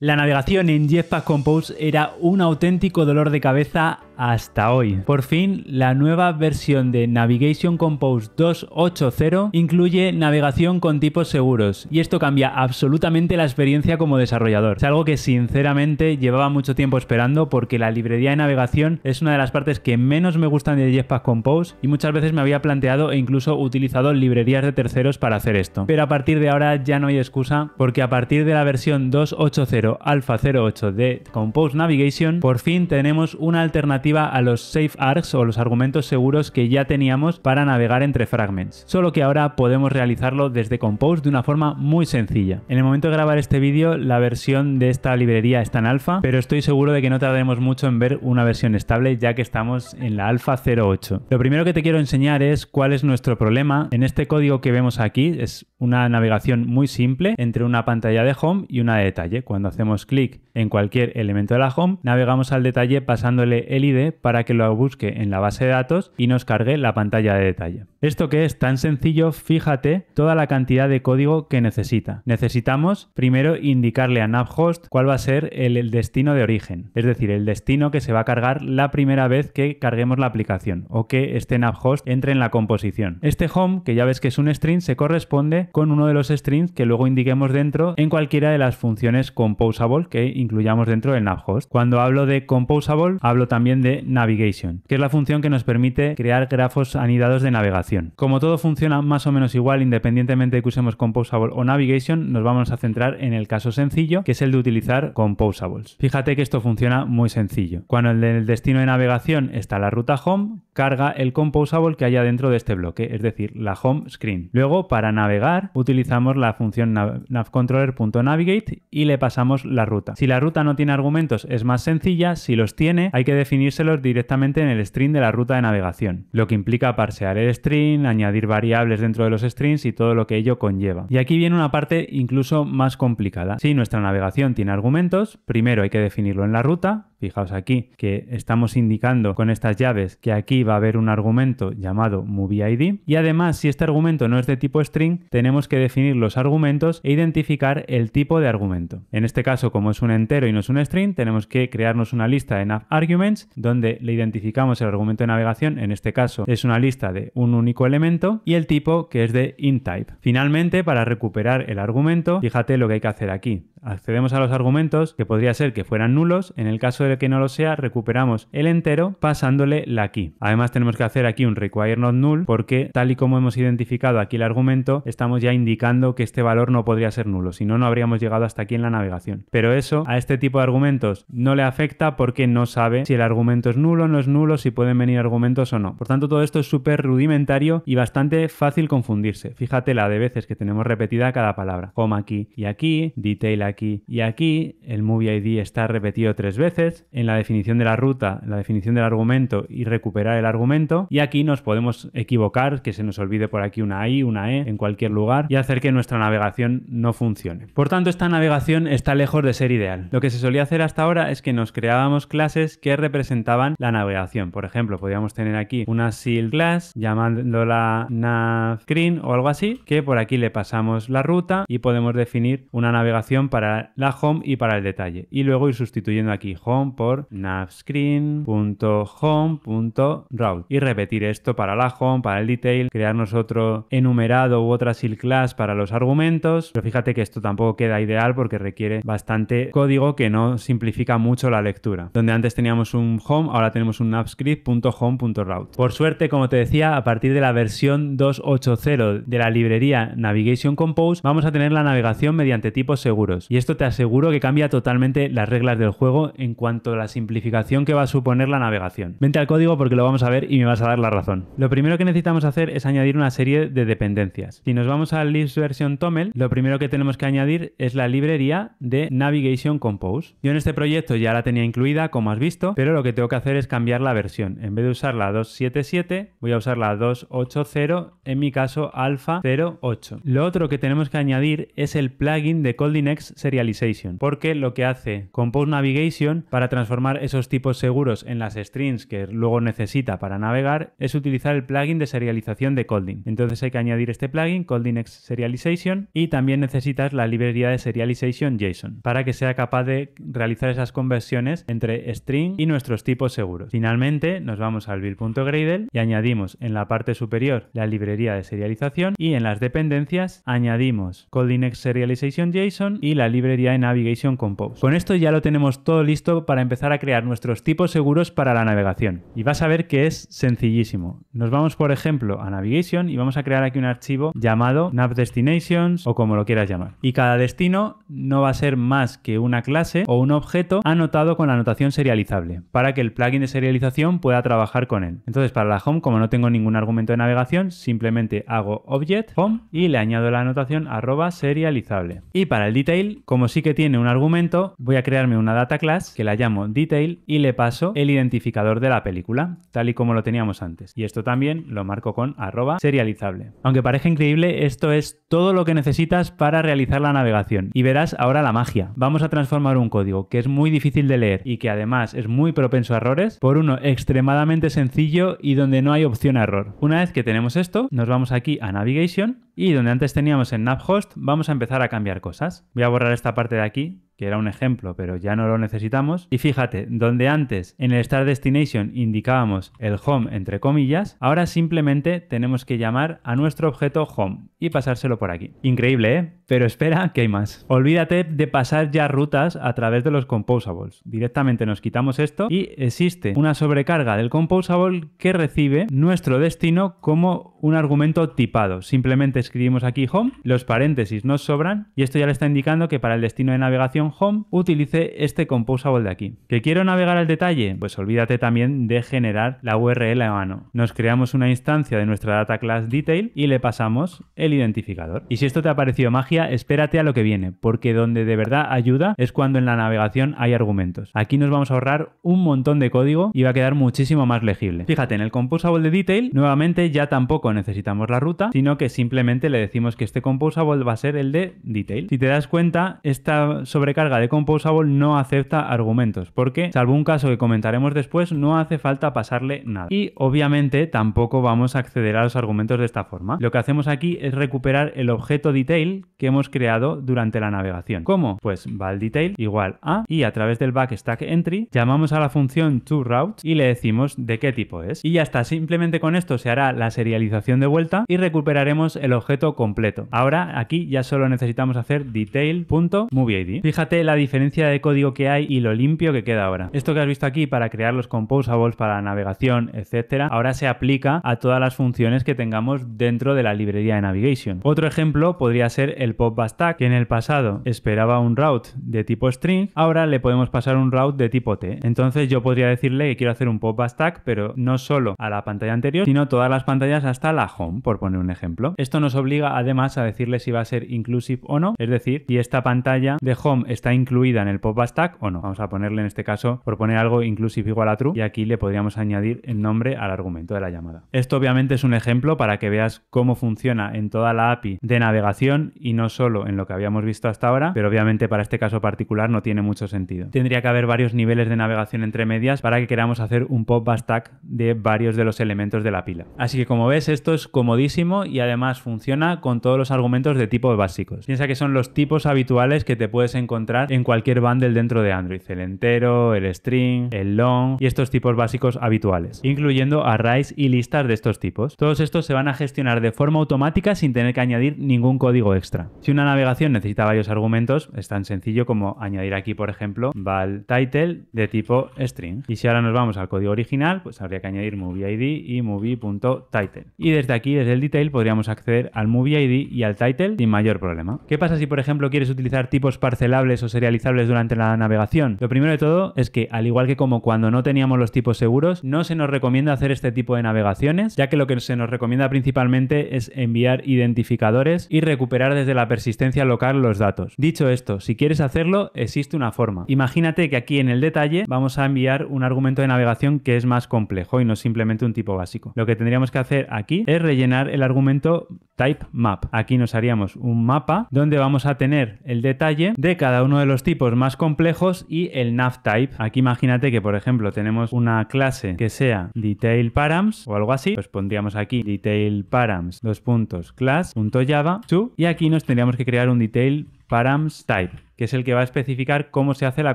La navegación en Jetpack Compose era un auténtico dolor de cabeza hasta hoy. Por fin, la nueva versión de Navigation Compose 2.8.0 incluye navegación con tipos seguros y esto cambia absolutamente la experiencia como desarrollador. Es algo que sinceramente llevaba mucho tiempo esperando porque la librería de navegación es una de las partes que menos me gustan de Jetpack Compose y muchas veces me había planteado e incluso utilizado librerías de terceros para hacer esto. Pero a partir de ahora ya no hay excusa porque a partir de la versión 2.8.0 Alpha 08 de Compose Navigation por fin tenemos una alternativa a los safe args o los argumentos seguros que ya teníamos para navegar entre fragments, solo que ahora podemos realizarlo desde Compose de una forma muy sencilla. En el momento de grabar este vídeo, la versión de esta librería está en alfa, pero estoy seguro de que no tardaremos mucho en ver una versión estable ya que estamos en la alfa 08. Lo primero que te quiero enseñar es cuál es nuestro problema. En este código que vemos aquí es una navegación muy simple entre una pantalla de home y una de detalle. Cuando hacemos clic en cualquier elemento de la home, navegamos al detalle pasándole el ID para que lo busque en la base de datos y nos cargue la pantalla de detalle. Esto que es tan sencillo, fíjate toda la cantidad de código que necesita. Necesitamos primero indicarle a NavHost cuál va a ser el, destino de origen, es decir, el destino que se va a cargar la primera vez que carguemos la aplicación o que este NavHost entre en la composición. Este home, que ya ves que es un string, se corresponde con uno de los strings que luego indiquemos dentro en cualquiera de las funciones composable que incluyamos dentro del NavHost. Cuando hablo de composable, hablo también de Navigation, que es la función que nos permite crear grafos anidados de navegación. Como todo funciona más o menos igual, independientemente de que usemos Composable o Navigation, nos vamos a centrar en el caso sencillo, que es el de utilizar Composables. Fíjate que esto funciona muy sencillo. Cuando en el destino de navegación está la ruta home, carga el Composable que haya dentro de este bloque, es decir, la home screen. Luego, para navegar, utilizamos la función navcontroller.navigate y le pasamos la ruta. Si la ruta no tiene argumentos, es más sencilla. Si los tiene, hay que definir directamente en el string de la ruta de navegación, lo que implica parsear el string, añadir variables dentro de los strings y todo lo que ello conlleva. Y aquí viene una parte incluso más complicada. Si nuestra navegación tiene argumentos, primero hay que definirlo en la ruta, Fijaos aquí que estamos indicando con estas llaves que aquí va a haber un argumento llamado MovieID y además si este argumento no es de tipo string tenemos que definir los argumentos e identificar el tipo de argumento. En este caso como es un entero y no es un string tenemos que crearnos una lista de arguments donde le identificamos el argumento de navegación, en este caso es una lista de un único elemento y el tipo que es de int type. Finalmente para recuperar el argumento fíjate lo que hay que hacer aquí accedemos a los argumentos, que podría ser que fueran nulos, en el caso de que no lo sea, recuperamos el entero pasándole la key. Además tenemos que hacer aquí un require not null porque tal y como hemos identificado aquí el argumento, estamos ya indicando que este valor no podría ser nulo, si no, no habríamos llegado hasta aquí en la navegación. Pero eso a este tipo de argumentos no le afecta porque no sabe si el argumento es nulo, no es nulo, si pueden venir argumentos o no. Por tanto, todo esto es súper rudimentario y bastante fácil confundirse. Fíjate la de veces que tenemos repetida cada palabra. Coma aquí y aquí, detail aquí y aquí. El Movie ID está repetido tres veces. En la definición de la ruta, la definición del argumento y recuperar el argumento. Y aquí nos podemos equivocar, que se nos olvide por aquí una I, una E, en cualquier lugar, y hacer que nuestra navegación no funcione. Por tanto, esta navegación está lejos de ser ideal. Lo que se solía hacer hasta ahora es que nos creábamos clases que representaban la navegación. Por ejemplo, podíamos tener aquí una SIL class llamándola navScreen o algo así, que por aquí le pasamos la ruta y podemos definir una navegación para la home y para el detalle. Y luego ir sustituyendo aquí home por navscreen.home.route. Y repetir esto para la home, para el detail, crearnos otro enumerado u otra class para los argumentos. Pero fíjate que esto tampoco queda ideal porque requiere bastante código que no simplifica mucho la lectura. Donde antes teníamos un home, ahora tenemos un navscript.home.route. Por suerte, como te decía, a partir de la versión 2.8.0 de la librería Navigation Compose, vamos a tener la navegación mediante tipos seguros. Y y esto te aseguro que cambia totalmente las reglas del juego en cuanto a la simplificación que va a suponer la navegación. Vente al código porque lo vamos a ver y me vas a dar la razón. Lo primero que necesitamos hacer es añadir una serie de dependencias. Si nos vamos a list version Toml, lo primero que tenemos que añadir es la librería de Navigation Compose. Yo en este proyecto ya la tenía incluida, como has visto, pero lo que tengo que hacer es cambiar la versión. En vez de usar la 277, voy a usar la 280, en mi caso alfa 08. Lo otro que tenemos que añadir es el plugin de Coldinex Serialization, porque lo que hace Compose Navigation para transformar esos tipos seguros en las strings que luego necesita para navegar es utilizar el plugin de serialización de Colding. Entonces hay que añadir este plugin, Colding Serialization, y también necesitas la librería de Serialization JSON para que sea capaz de realizar esas conversiones entre string y nuestros tipos seguros. Finalmente nos vamos al build.gradle y añadimos en la parte superior la librería de serialización y en las dependencias añadimos Colding Serialization JSON y la librería de Navigation Compose. Con esto ya lo tenemos todo listo para empezar a crear nuestros tipos seguros para la navegación. Y vas a ver que es sencillísimo. Nos vamos, por ejemplo, a Navigation y vamos a crear aquí un archivo llamado nav destinations o como lo quieras llamar. Y cada destino no va a ser más que una clase o un objeto anotado con la anotación serializable para que el plugin de serialización pueda trabajar con él. Entonces, para la home, como no tengo ningún argumento de navegación, simplemente hago object home y le añado la anotación arroba serializable. Y para el detail como sí que tiene un argumento, voy a crearme una data class que la llamo detail y le paso el identificador de la película, tal y como lo teníamos antes. Y esto también lo marco con arroba serializable. Aunque parezca increíble, esto es todo lo que necesitas para realizar la navegación. Y verás ahora la magia. Vamos a transformar un código que es muy difícil de leer y que además es muy propenso a errores por uno extremadamente sencillo y donde no hay opción a error. Una vez que tenemos esto, nos vamos aquí a Navigation y donde antes teníamos en NavHost, vamos a empezar a cambiar cosas. Voy a borrar esta parte de aquí que era un ejemplo, pero ya no lo necesitamos. Y fíjate, donde antes en el Star Destination indicábamos el home entre comillas, ahora simplemente tenemos que llamar a nuestro objeto home y pasárselo por aquí. Increíble, ¿eh? Pero espera, que hay más. Olvídate de pasar ya rutas a través de los composables. Directamente nos quitamos esto y existe una sobrecarga del composable que recibe nuestro destino como un argumento tipado. Simplemente escribimos aquí home, los paréntesis nos sobran y esto ya le está indicando que para el destino de navegación Home utilice este Composable de aquí. ¿Que quiero navegar al detalle? Pues olvídate también de generar la URL a mano. Nos creamos una instancia de nuestra data class detail y le pasamos el identificador. Y si esto te ha parecido magia, espérate a lo que viene, porque donde de verdad ayuda es cuando en la navegación hay argumentos. Aquí nos vamos a ahorrar un montón de código y va a quedar muchísimo más legible. Fíjate, en el Composable de Detail, nuevamente ya tampoco necesitamos la ruta, sino que simplemente le decimos que este Composable va a ser el de Detail. Si te das cuenta, esta sobre carga de Composable no acepta argumentos, porque salvo un caso que comentaremos después, no hace falta pasarle nada. Y obviamente tampoco vamos a acceder a los argumentos de esta forma. Lo que hacemos aquí es recuperar el objeto detail que hemos creado durante la navegación. ¿Cómo? Pues va al detail igual a y a través del backstack entry llamamos a la función toRoute y le decimos de qué tipo es. Y ya está, simplemente con esto se hará la serialización de vuelta y recuperaremos el objeto completo. Ahora aquí ya solo necesitamos hacer detail.movieID. Fíjate la diferencia de código que hay y lo limpio que queda ahora. Esto que has visto aquí para crear los composables para la navegación, etcétera, ahora se aplica a todas las funciones que tengamos dentro de la librería de navigation. Otro ejemplo podría ser el pop que en el pasado esperaba un route de tipo string, ahora le podemos pasar un route de tipo t. Entonces yo podría decirle que quiero hacer un pop pero no solo a la pantalla anterior, sino todas las pantallas hasta la home, por poner un ejemplo. Esto nos obliga además a decirle si va a ser inclusive o no, es decir, si esta pantalla de home es está incluida en el pop stack o no. Vamos a ponerle en este caso, por poner algo inclusive igual a true, y aquí le podríamos añadir el nombre al argumento de la llamada. Esto obviamente es un ejemplo para que veas cómo funciona en toda la API de navegación y no solo en lo que habíamos visto hasta ahora, pero obviamente para este caso particular no tiene mucho sentido. Tendría que haber varios niveles de navegación entre medias para que queramos hacer un pop stack de varios de los elementos de la pila. Así que como ves, esto es comodísimo y además funciona con todos los argumentos de tipo básicos. Piensa que son los tipos habituales que te puedes encontrar en cualquier bundle dentro de Android, el entero, el string, el long y estos tipos básicos habituales, incluyendo arrays y listas de estos tipos. Todos estos se van a gestionar de forma automática sin tener que añadir ningún código extra. Si una navegación necesita varios argumentos, es tan sencillo como añadir aquí, por ejemplo, val title de tipo string. Y si ahora nos vamos al código original, pues habría que añadir movieID y movie.title. Y desde aquí, desde el detail, podríamos acceder al movieID y al title sin mayor problema. ¿Qué pasa si, por ejemplo, quieres utilizar tipos parcelables o serializables durante la navegación. Lo primero de todo es que, al igual que como cuando no teníamos los tipos seguros, no se nos recomienda hacer este tipo de navegaciones, ya que lo que se nos recomienda principalmente es enviar identificadores y recuperar desde la persistencia local los datos. Dicho esto, si quieres hacerlo, existe una forma. Imagínate que aquí en el detalle vamos a enviar un argumento de navegación que es más complejo y no simplemente un tipo básico. Lo que tendríamos que hacer aquí es rellenar el argumento type map. Aquí nos haríamos un mapa donde vamos a tener el detalle de cada uno de los tipos más complejos y el nav type. Aquí imagínate que, por ejemplo, tenemos una clase que sea detail params o algo así, pues pondríamos aquí detail params, dos puntos, class, punto java, to, y aquí nos tendríamos que crear un detail params type que es el que va a especificar cómo se hace la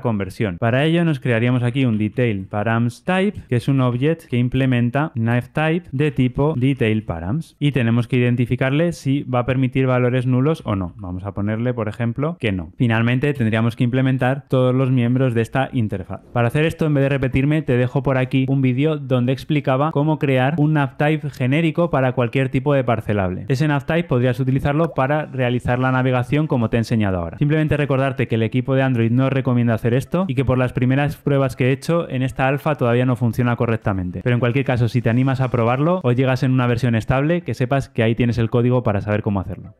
conversión. Para ello nos crearíamos aquí un detail params type, que es un object que implementa knife type de tipo detail params. Y tenemos que identificarle si va a permitir valores nulos o no. Vamos a ponerle, por ejemplo, que no. Finalmente tendríamos que implementar todos los miembros de esta interfaz. Para hacer esto, en vez de repetirme, te dejo por aquí un vídeo donde explicaba cómo crear un type genérico para cualquier tipo de parcelable. Ese type podrías utilizarlo para realizar la navegación como te he enseñado ahora. Simplemente recordar que el equipo de Android no recomienda hacer esto y que por las primeras pruebas que he hecho, en esta alfa todavía no funciona correctamente. Pero en cualquier caso, si te animas a probarlo o llegas en una versión estable, que sepas que ahí tienes el código para saber cómo hacerlo.